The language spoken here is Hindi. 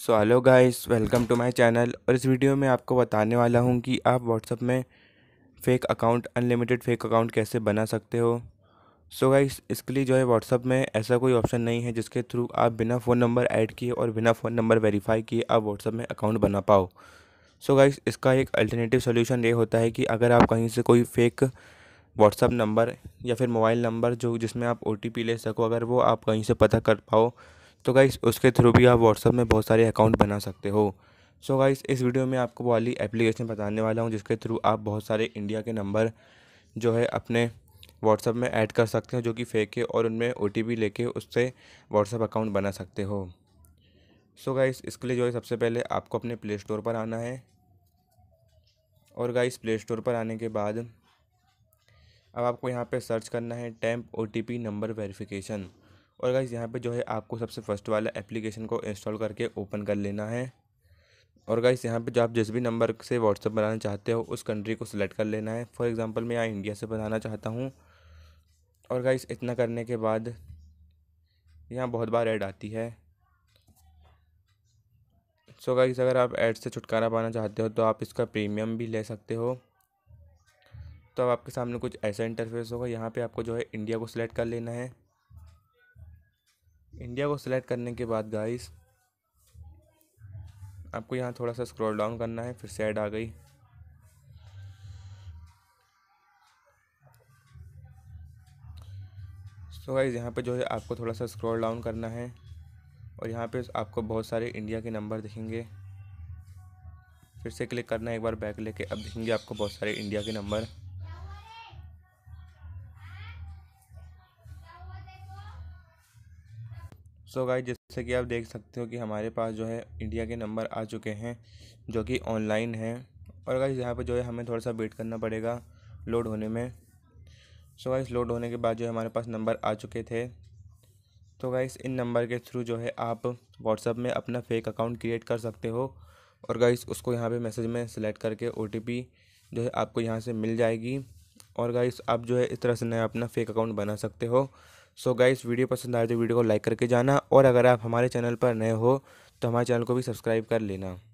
so hello guys welcome to my channel और इस वीडियो में आपको बताने वाला हूँ कि आप व्हाट्सअप में fake account unlimited fake account कैसे बना सकते हो सो so गाइस इसके लिए जो है व्हाट्सअप में ऐसा कोई ऑप्शन नहीं है जिसके थ्रू आप बिना फ़ोन नंबर ऐड किए और बिना फ़ोन नंबर वेरीफाई किए आप व्हाट्सअप में अकाउंट बना पाओ सो so गाइस इसका एक अल्टरनेटिव सोल्यूशन ये होता है कि अगर आप कहीं से कोई फ़ेक व्हाट्सअप नंबर या फिर मोबाइल नंबर जो जिसमें आप ओ ले सको अगर वो आप कहीं से पता कर पाओ तो गाइस उसके थ्रू भी आप व्हाट्सअप में बहुत सारे अकाउंट बना सकते हो सो so गाइस इस वीडियो में आपको वाली एप्लीकेशन बताने वाला हूँ जिसके थ्रू आप बहुत सारे इंडिया के नंबर जो है अपने व्हाट्सअप में ऐड कर सकते हो जो कि फेक है और उनमें ओ लेके उससे व्हाट्सअप अकाउंट बना सकते हो सो so गाइस इसके लिए जो है सबसे पहले आपको अपने प्ले स्टोर पर आना है और गाइस प्ले स्टोर पर आने के बाद अब आपको यहाँ पे सर्च करना है टैम्प ओ नंबर वेरिफिकेशन और गाइज़ यहाँ पे जो है आपको सबसे फर्स्ट वाला एप्लीकेशन को इंस्टॉल करके ओपन कर लेना है और गाइज़ यहाँ पे जो आप जिस भी नंबर से व्हाट्सअप बनाना चाहते हो उस कंट्री को सिलेक्ट कर लेना है फॉर एग्ज़ाम्पल मैं यहाँ इंडिया से बनाना चाहता हूँ और गाइस इतना करने के बाद यहाँ बहुत बार ऐड आती है सो so गाइस अगर आप ऐड से छुटकारा पाना चाहते हो तो आप इसका प्रीमियम भी ले सकते हो तो अब आपके सामने कुछ ऐसा इंटरफेस होगा यहाँ पे आपको जो है इंडिया को सिलेक्ट कर लेना है इंडिया को सिलेक्ट करने के बाद गाइस आपको यहाँ थोड़ा सा स्क्रॉल डाउन करना है फिर से ऐड आ गई सो गाइज़ यहाँ पे जो है आपको थोड़ा सा स्क्रॉल डाउन करना है और यहाँ पे आपको बहुत सारे इंडिया के नंबर दिखेंगे फिर से क्लिक करना है एक बार बैक लेके अब दिखेंगे आपको बहुत सारे इंडिया के नंबर सो गाइस जैसे कि आप देख सकते हो कि हमारे पास जो है इंडिया के नंबर आ चुके हैं जो कि ऑनलाइन हैं और गाइस यहाँ पर जो है हमें थोड़ा सा वेट करना पड़ेगा लोड होने में सो गाइस लोड होने के बाद जो है हमारे पास नंबर आ चुके थे तो गाइस इन नंबर के थ्रू जो है आप व्हाट्सअप में अपना फेक अकाउंट क्रिएट कर सकते हो और गाइस उसको यहाँ पे मैसेज में सेलेक्ट करके ओ जो है आपको यहाँ से मिल जाएगी और गाइस आप जो है इस तरह से नया अपना फेक अकाउंट बना सकते हो सो गाइस वीडियो पसंद आए तो वीडियो को लाइक करके जाना और अगर आप हमारे चैनल पर नए हो तो हमारे चैनल को भी सब्सक्राइब कर लेना